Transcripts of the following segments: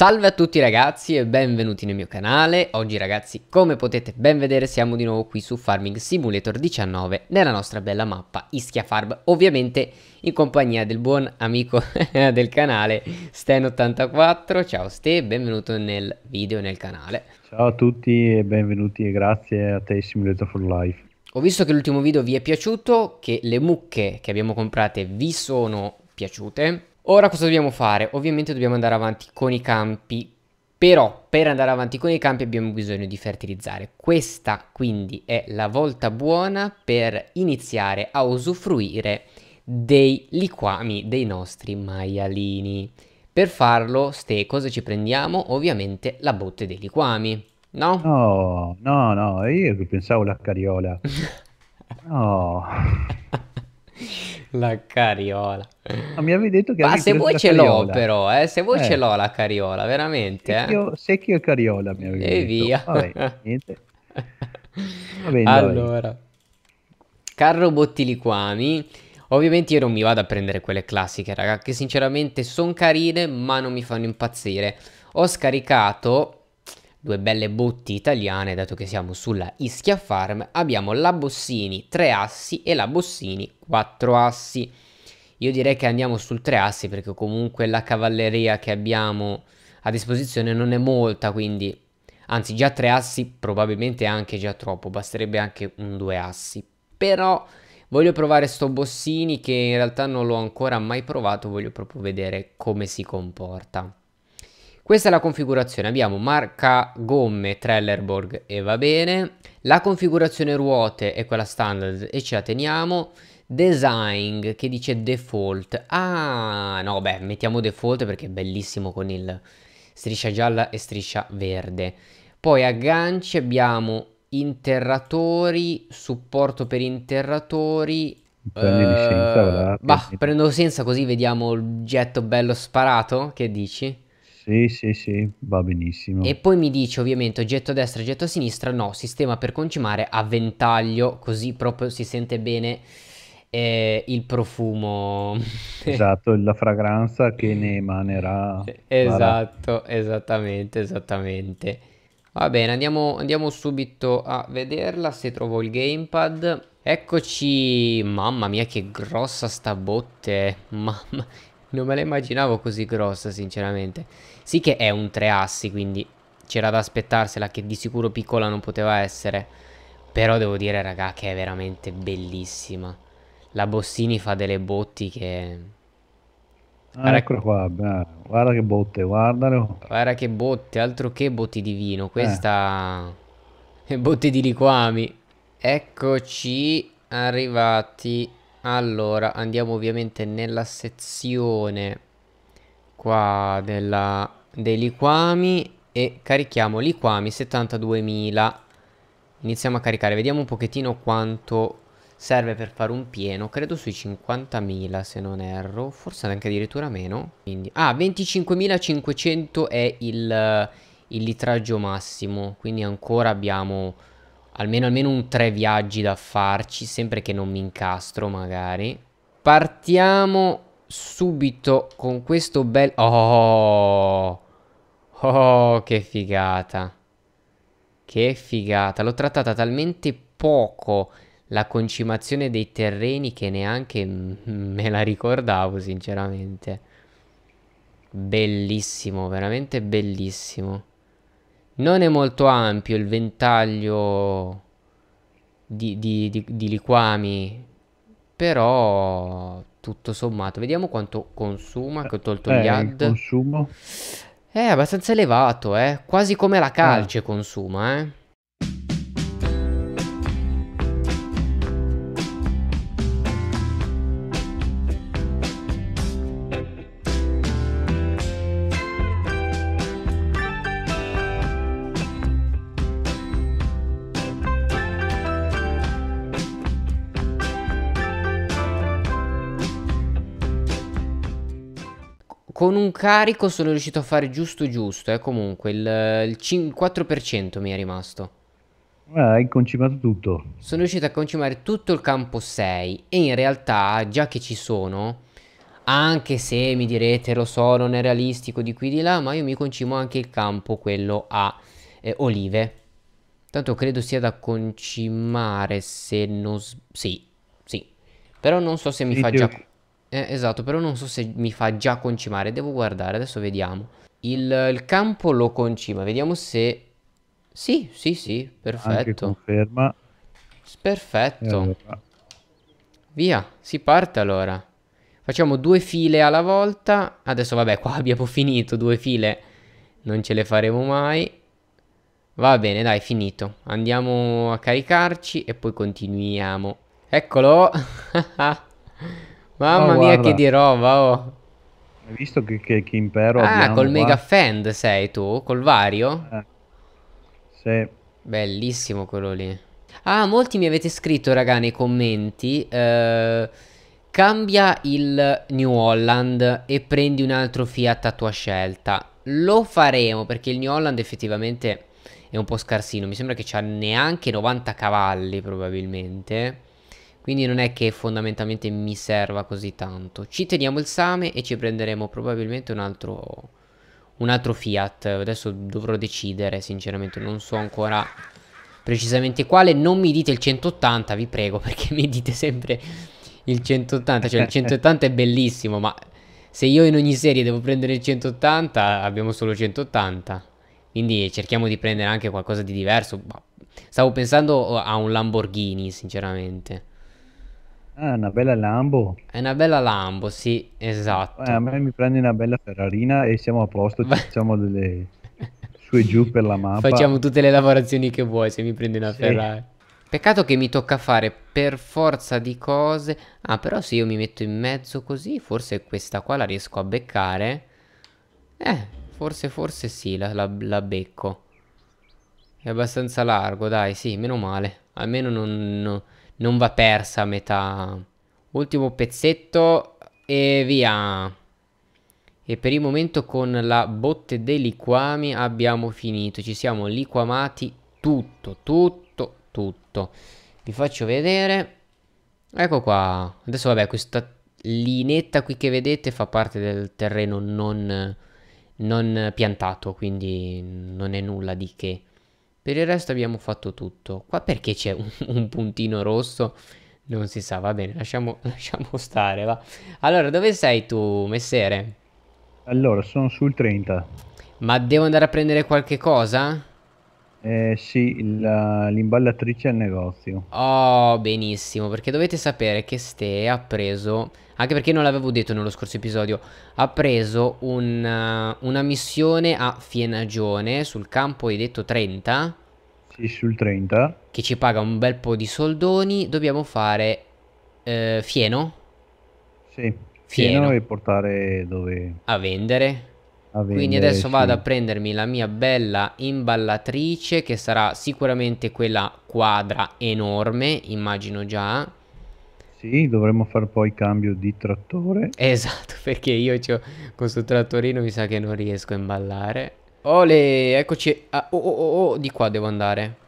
Salve a tutti ragazzi e benvenuti nel mio canale, oggi ragazzi come potete ben vedere siamo di nuovo qui su Farming Simulator 19 nella nostra bella mappa Ischia Farm, ovviamente in compagnia del buon amico del canale Sten84, ciao Ste, benvenuto nel video nel canale. Ciao a tutti e benvenuti e grazie a te Simulator for Life. Ho visto che l'ultimo video vi è piaciuto, che le mucche che abbiamo comprate vi sono piaciute Ora cosa dobbiamo fare? Ovviamente dobbiamo andare avanti con i campi, però per andare avanti con i campi abbiamo bisogno di fertilizzare. Questa quindi è la volta buona per iniziare a usufruire dei liquami dei nostri maialini. Per farlo, ste cosa ci prendiamo? Ovviamente la botte dei liquami, no? No, no, no, io pensavo la cariola. no. la cariola. Ma mi avevi detto che Ma se vuoi ce l'ho però, eh, se vuoi eh. ce l'ho la cariola, veramente. Secchio, eh. secchio e cariola mi avevi e detto. via. Vabbè, vabbè, allora, vabbè. Carlo Bottiliquami. Ovviamente io non mi vado a prendere quelle classiche, raga, che sinceramente sono carine ma non mi fanno impazzire. Ho scaricato due belle botti italiane, dato che siamo sulla Ischia Farm, abbiamo la Bossini 3 assi e la Bossini 4 assi. Io direi che andiamo sul 3 assi perché comunque la cavalleria che abbiamo a disposizione non è molta, quindi anzi già 3 assi probabilmente anche già troppo, basterebbe anche un 2 assi. Però voglio provare sto Bossini che in realtà non l'ho ancora mai provato, voglio proprio vedere come si comporta. Questa è la configurazione, abbiamo marca gomme Trellerborg e va bene, la configurazione ruote è quella standard e ce la teniamo, design che dice default, ah no beh mettiamo default perché è bellissimo con il striscia gialla e striscia verde, poi agganci abbiamo interratori, supporto per interratori, Prendi uh, bah, prendo senza così vediamo il getto bello sparato, che dici? Sì, sì, sì, va benissimo. E poi mi dice ovviamente oggetto destra, oggetto sinistra, no, sistema per concimare a ventaglio, così proprio si sente bene eh, il profumo. esatto, la fragranza che ne emanerà. Esatto, Guarda. esattamente, esattamente. Va bene, andiamo, andiamo subito a vederla se trovo il gamepad. Eccoci, mamma mia che grossa sta botte, eh. mamma mia. Non me la immaginavo così grossa, sinceramente. Sì che è un tre assi, quindi c'era da aspettarsela che di sicuro piccola non poteva essere. Però devo dire, raga, che è veramente bellissima. La Bossini fa delle botti che... Ah, eccolo qua, guarda che botte, guardalo. Guarda che botte, altro che botti di vino, eh. questa... Eh. Botte di liquami. Eccoci arrivati allora, andiamo ovviamente nella sezione qua della, dei liquami e carichiamo liquami 72.000. Iniziamo a caricare, vediamo un pochettino quanto serve per fare un pieno, credo sui 50.000 se non erro, forse anche addirittura meno. Quindi, ah, 25.500 è il, il litraggio massimo, quindi ancora abbiamo almeno, almeno un tre viaggi da farci, sempre che non mi incastro magari. Partiamo subito con questo bel... Oh! Oh, che figata. Che figata. L'ho trattata talmente poco la concimazione dei terreni che neanche me la ricordavo, sinceramente. Bellissimo, veramente bellissimo non è molto ampio il ventaglio di, di, di, di liquami, però tutto sommato, vediamo quanto consuma, che ho tolto eh, gli ad. consumo? È eh, abbastanza elevato, eh? quasi come la eh. calce ah. consuma, eh? Con un carico sono riuscito a fare giusto giusto, eh, comunque, il, il 4% mi è rimasto. Ah, hai concimato tutto. Sono riuscito a concimare tutto il campo 6 e in realtà, già che ci sono, anche se mi direte lo so, non è realistico di qui di là, ma io mi concimo anche il campo quello a eh, olive. Tanto credo sia da concimare se non... Sì, sì. Però non so se mi sì, fa già... Eh, esatto, però non so se mi fa già concimare. Devo guardare, adesso vediamo. Il, il campo lo concima, vediamo se... Sì, sì, sì, perfetto. conferma. Perfetto. Allora. Eh, Via, si parte allora. Facciamo due file alla volta. Adesso vabbè, qua abbiamo finito due file. Non ce le faremo mai. Va bene, dai, finito. Andiamo a caricarci e poi continuiamo. Eccolo! Mamma oh, mia, che di roba, oh. Hai visto che, che, che impero Ah, col qua? Mega Fend sei tu? Col Vario? Eh. Sì. Bellissimo quello lì. Ah, molti mi avete scritto, raga, nei commenti. Eh, cambia il New Holland e prendi un altro Fiat a tua scelta. Lo faremo perché il New Holland effettivamente è un po' scarsino. Mi sembra che c'ha neanche 90 cavalli, probabilmente. Quindi non è che fondamentalmente mi serva così tanto. Ci teniamo il same e ci prenderemo probabilmente un altro, un altro Fiat. Adesso dovrò decidere, sinceramente non so ancora precisamente quale. Non mi dite il 180, vi prego, perché mi dite sempre il 180. Cioè il 180 è bellissimo, ma se io in ogni serie devo prendere il 180, abbiamo solo 180. Quindi cerchiamo di prendere anche qualcosa di diverso. Stavo pensando a un Lamborghini, sinceramente. Ah, una bella Lambo. È una bella Lambo, sì, esatto. Eh, a me mi prende una bella Ferrarina e siamo a posto, Beh. facciamo delle su e giù per la mappa. Facciamo tutte le lavorazioni che vuoi se mi prendi una sì. Ferrari. Peccato che mi tocca fare per forza di cose. Ah, però se io mi metto in mezzo così, forse questa qua la riesco a beccare. Eh, forse, forse sì, la, la, la becco. È abbastanza largo, dai, sì, meno male. Almeno non... non non va persa a metà. Ultimo pezzetto e via. E per il momento con la botte dei liquami abbiamo finito. Ci siamo liquamati tutto, tutto, tutto. Vi faccio vedere. Ecco qua. Adesso vabbè, questa linetta qui che vedete fa parte del terreno non, non piantato, quindi non è nulla di che. Per il resto abbiamo fatto tutto. Qua perché c'è un, un, puntino rosso? Non si sa, va bene, lasciamo, lasciamo stare, va. Allora, dove sei tu, messere? Allora, sono sul 30. Ma devo andare a prendere qualche cosa? Eh, sì, la, l'imballatrice al negozio. Oh, benissimo, perché dovete sapere che Ste ha preso, anche perché non l'avevo detto nello scorso episodio, ha preso un, eh, una missione a Fienagione sul campo, hai detto 30? Sì, sul 30. Che ci paga un bel po' di soldoni, dobbiamo fare eh, Fieno? Sì, Fieno, Fieno e portare dove... A vendere? Quindi adesso vado a prendermi la mia bella imballatrice che sarà sicuramente quella quadra enorme, immagino già. Sì, dovremmo far poi cambio di trattore. Esatto, perché io ho questo trattorino mi sa che non riesco a imballare. Ole, eccoci. Ah, oh, oh, oh, oh, di qua devo andare.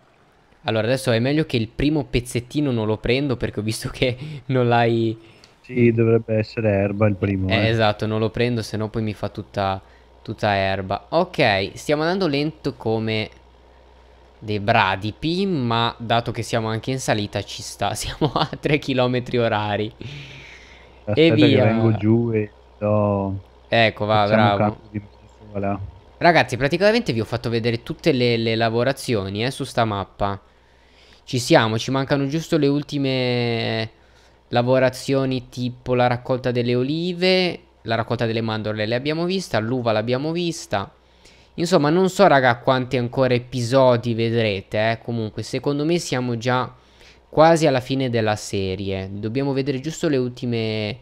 Allora, adesso è meglio che il primo pezzettino non lo prendo perché ho visto che non l'hai... Sì, dovrebbe essere erba il primo. Eh, eh. Esatto, non lo prendo, sennò poi mi fa tutta Tutta erba. Ok, stiamo andando lento come dei bradipi, ma dato che siamo anche in salita ci sta. Siamo a 3 km orari. Aspetta e via. vengo giù e do... Ecco, va, Facciamo bravo. Di... Ragazzi, praticamente vi ho fatto vedere tutte le, le lavorazioni eh, su sta mappa. Ci siamo, ci mancano giusto le ultime lavorazioni tipo la raccolta delle olive la raccolta delle mandorle l'abbiamo vista, l'uva l'abbiamo vista. Insomma, non so raga quanti ancora episodi vedrete, eh. comunque secondo me siamo già quasi alla fine della serie. Dobbiamo vedere giusto le ultime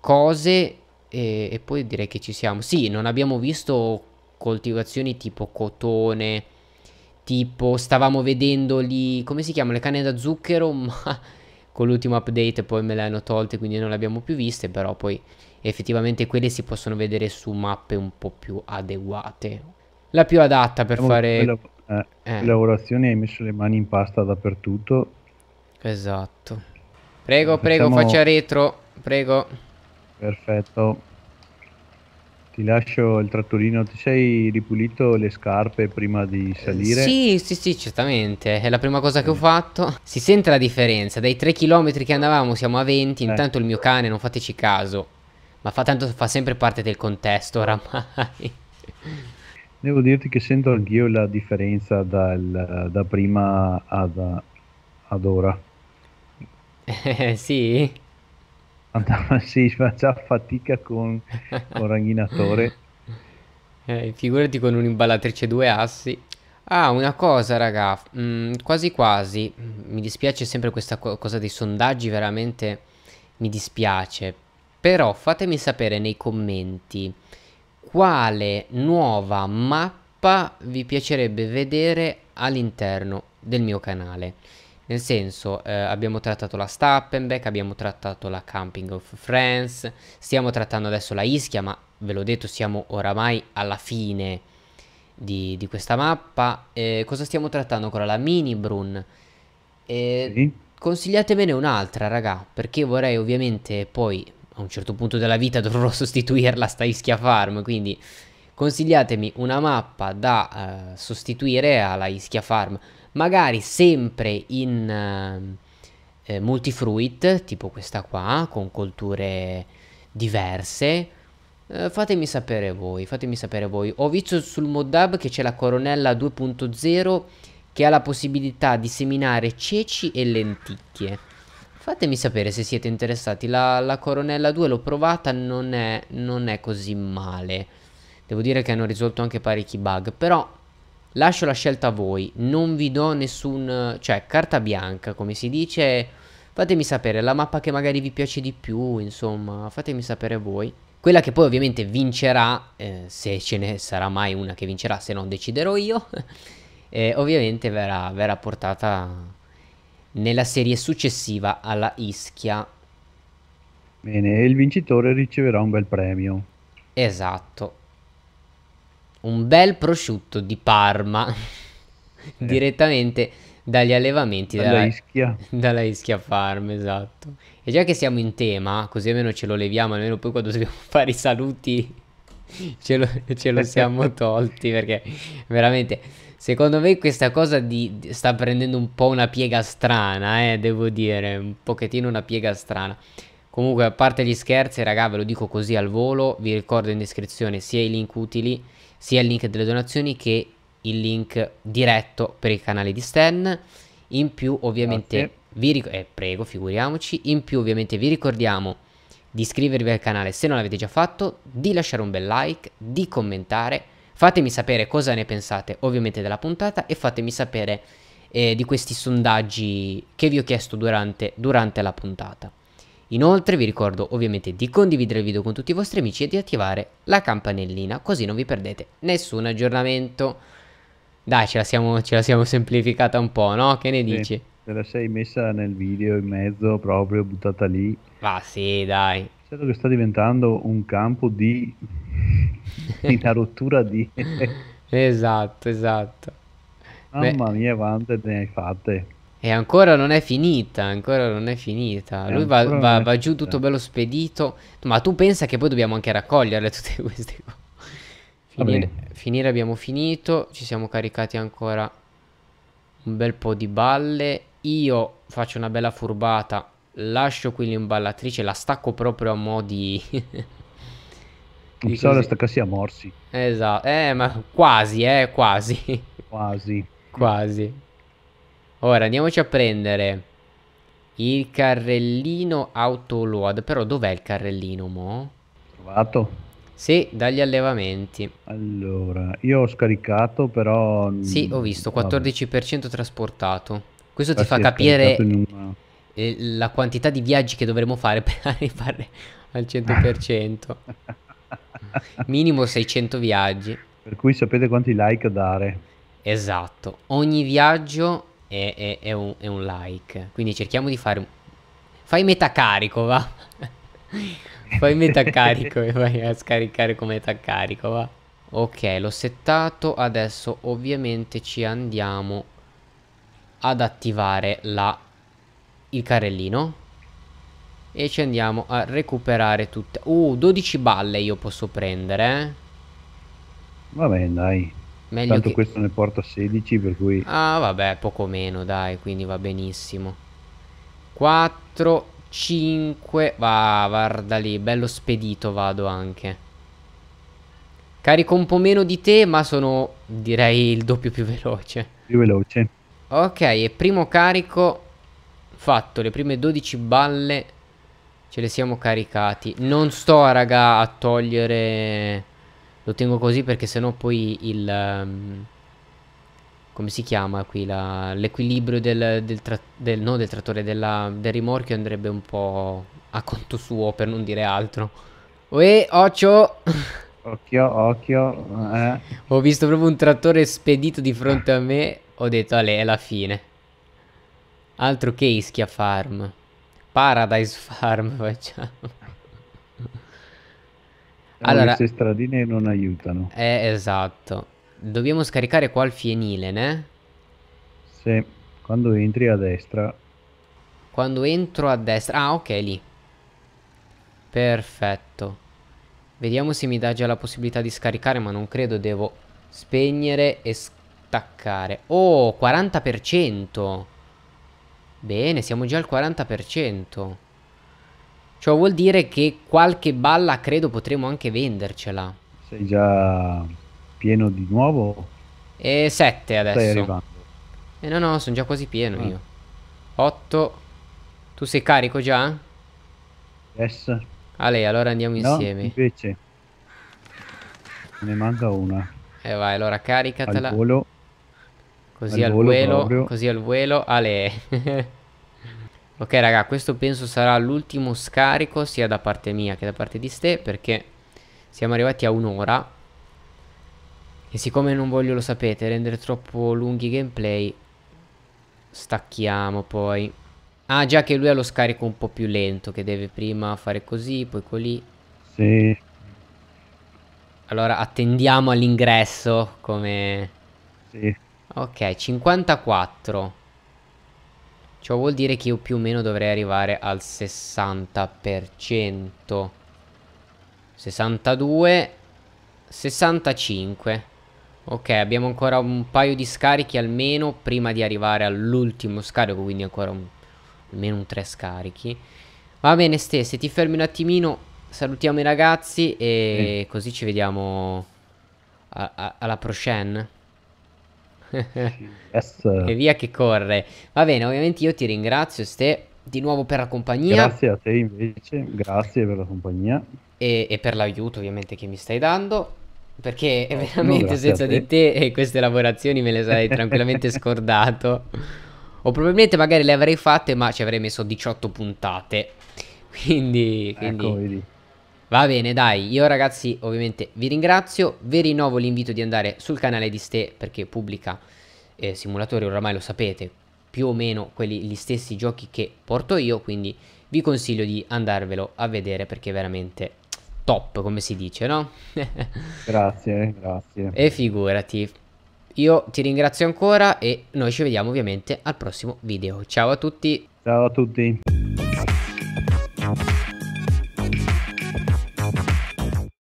cose e, e poi direi che ci siamo. Sì, non abbiamo visto coltivazioni tipo cotone, tipo stavamo vedendo lì, come si chiama, le canne da zucchero, ma con l'ultimo update poi me le hanno tolte quindi non le abbiamo più viste, però poi effettivamente quelle si possono vedere su mappe un po' più adeguate. La più adatta per fare... La, eh, eh. lavorazione hai messo le mani in pasta dappertutto. Esatto. Prego, eh, prego, Facciamo... faccia retro, prego. Perfetto. Ti lascio il trattorino, ti sei ripulito le scarpe prima di eh, salire? Sì, sì, sì, certamente, è la prima cosa che ho fatto. Si sente la differenza, dai 3 km che andavamo siamo a 20, eh. intanto eh. il mio cane, non fateci caso, ma fa tanto fa sempre parte del contesto oramai. Devo dirti che sento anch'io la differenza dal, da prima ad, ad ora. Eh, sì? Andava, sì, si fa già fatica con, un raghinatore. Eh, figurati con un'imballatrice due assi. Ah, una cosa, raga, mm, quasi quasi, mi dispiace sempre questa co cosa dei sondaggi, veramente mi dispiace, però fatemi sapere nei commenti quale nuova mappa vi piacerebbe vedere all'interno del mio canale. Nel senso, eh, abbiamo trattato la Stappenbeck, abbiamo trattato la Camping of Friends, stiamo trattando adesso la Ischia, ma ve l'ho detto, siamo oramai alla fine di, di questa mappa. Eh, cosa stiamo trattando ancora? La Mini Brun. Eh, sì. Consigliatemene un'altra, raga, perché vorrei ovviamente poi a un certo punto della vita dovrò sostituirla sta Ischia Farm, quindi consigliatemi una mappa da uh, sostituire alla Ischia Farm, magari sempre in uh, eh, multifruit, tipo questa qua, con colture diverse. Uh, fatemi sapere voi, fatemi sapere voi. Ho visto sul mod hub che c'è la coronella 2.0 che ha la possibilità di seminare ceci e lenticchie. Fatemi sapere se siete interessati. La, la Coronella 2 l'ho provata, non è, non è, così male. Devo dire che hanno risolto anche parecchi bug, però lascio la scelta a voi. Non vi do nessun... cioè, carta bianca, come si dice. Fatemi sapere la mappa che magari vi piace di più, insomma, fatemi sapere voi. Quella che poi ovviamente vincerà, eh, se ce ne sarà mai una che vincerà, se non deciderò io, eh, ovviamente verrà, verrà portata nella serie successiva alla Ischia. Bene, e il vincitore riceverà un bel premio. Esatto. Un bel prosciutto di Parma eh. direttamente dagli allevamenti dalla, dalla, Ischia. Dalla Ischia Farm, esatto. E già che siamo in tema, così almeno ce lo leviamo, almeno poi quando dobbiamo fare i saluti ce, lo, ce lo siamo tolti perché veramente secondo me questa cosa di, sta prendendo un po' una piega strana, eh, devo dire, un pochettino una piega strana. Comunque, a parte gli scherzi, raga, ve lo dico così al volo, vi ricordo in descrizione sia i link utili, sia il link delle donazioni che il link diretto per il canale di Stan. In più, ovviamente, vi ricordiamo, eh, prego, figuriamoci, in più ovviamente vi ricordiamo di iscrivervi al canale se non l'avete già fatto, di lasciare un bel like, di commentare, fatemi sapere cosa ne pensate ovviamente della puntata e fatemi sapere eh, di questi sondaggi che vi ho chiesto durante, durante la puntata. Inoltre vi ricordo ovviamente di condividere il video con tutti i vostri amici e di attivare la campanellina così non vi perdete nessun aggiornamento. Dai, ce la siamo, ce la siamo semplificata un po', no? Che ne sì. dici? te la sei messa nel video in mezzo, proprio buttata lì. Ma sì, dai. Certo che sta diventando un campo di, di una rottura di... esatto, esatto. Mamma Beh. mia, quante ne hai fatte. E ancora non è finita, ancora non è finita. E Lui va, va, va giù tutto bello spedito. Ma tu pensa che poi dobbiamo anche raccoglierle tutte queste cose. Finire, finire abbiamo finito, ci siamo caricati ancora un bel po' di balle io faccio una bella furbata, lascio qui l'imballatrice, la stacco proprio a mo' di... non so la staccassi a morsi. Esatto, eh, ma quasi, eh, quasi. Quasi. quasi. Ora andiamoci a prendere il carrellino autoload, però dov'è il carrellino mo? Trovato. Sì, dagli allevamenti. Allora, io ho scaricato, però... Sì, ho visto, 14% trasportato. Questo ti ah, fa capire una... Eh, eh, la quantità di viaggi che dovremo fare per arrivare al 100%. Minimo 600 viaggi. Per cui sapete quanti like dare. Esatto, ogni viaggio è, è, è, un, è un, like. Quindi cerchiamo di fare... Fai metà carico, va. fai metà carico e vai a scaricare come metà carico, va. Ok, l'ho settato. Adesso ovviamente ci andiamo ad attivare la, il carrellino e ci andiamo a recuperare tutte. Uh, 12 balle io posso prendere. Eh. Vabbè, dai. Meglio Tanto che... questo ne porta 16, per cui... Ah, vabbè, poco meno, dai, quindi va benissimo. 4, 5... Va, guarda lì, bello spedito vado anche. Carico un po' meno di te, ma sono, direi, il doppio più veloce. Più veloce. Ok, e primo carico fatto, le prime 12 balle ce le siamo caricati. Non sto, raga, a togliere... Lo tengo così perché sennò poi il... Um, come si chiama qui? L'equilibrio del, del, del, no, del, trattore, della, del rimorchio andrebbe un po' a conto suo per non dire altro. Uè, occhio! Occhio, occhio. Eh. Ho visto proprio un trattore spedito di fronte a me ho detto, Ale, è la fine. Altro che Ischia Farm. Paradise Farm facciamo. Ah, allora, queste stradine non aiutano. Eh, esatto. Dobbiamo scaricare qua il fienile, ne? Sì, quando entri a destra. Quando entro a destra. Ah, ok, lì. Perfetto. Vediamo se mi dà già la possibilità di scaricare, ma non credo. Devo spegnere e scaricare attaccare. Oh, 40%. Bene, siamo già al 40%. Ciò vuol dire che qualche balla credo potremo anche vendercela. Sei già pieno di nuovo? E 7 adesso. Stai arrivando. Eh no, no, sono già quasi pieno ah. io. 8. Tu sei carico già? Yes. Ale, allora andiamo no, insieme. invece. Ne manca una. E eh vai, allora caricatela. Al volo. Così al, al volo, proprio. così al vuelo, ale. ok raga, questo penso sarà l'ultimo scarico sia da parte mia che da parte di Ste perché siamo arrivati a un'ora e siccome non voglio, lo sapete, rendere troppo lunghi i gameplay stacchiamo poi. Ah già che lui ha lo scarico un po' più lento che deve prima fare così, poi colì. Sì. Allora attendiamo all'ingresso come... Sì. Ok, 54. Ciò vuol dire che io più o meno dovrei arrivare al 60%. 62. 65. Ok, abbiamo ancora un paio di scarichi almeno prima di arrivare all'ultimo scarico, quindi ancora un, almeno un tre scarichi. Va bene, Ste, se ti fermi un attimino, salutiamo i ragazzi e mm. così ci vediamo a, a, alla prochaine. yes. E via che corre. Va bene, ovviamente io ti ringrazio, Ste, di nuovo per la compagnia. Grazie a te invece, grazie per la compagnia. E, e per l'aiuto ovviamente che mi stai dando. Perché no, veramente senza te. di te queste lavorazioni me le sarei tranquillamente scordato. O probabilmente magari le avrei fatte, ma ci avrei messo 18 puntate. Quindi, quindi... Ecco, vedi Va bene, dai, io ragazzi ovviamente vi ringrazio, vi rinnovo l'invito di andare sul canale di Ste perché pubblica eh, simulatori, oramai lo sapete, più o meno quelli, gli stessi giochi che porto io, quindi vi consiglio di andarvelo a vedere perché è veramente top, come si dice, no? grazie, grazie. E figurati. Io ti ringrazio ancora e noi ci vediamo ovviamente al prossimo video. Ciao a tutti. Ciao a tutti.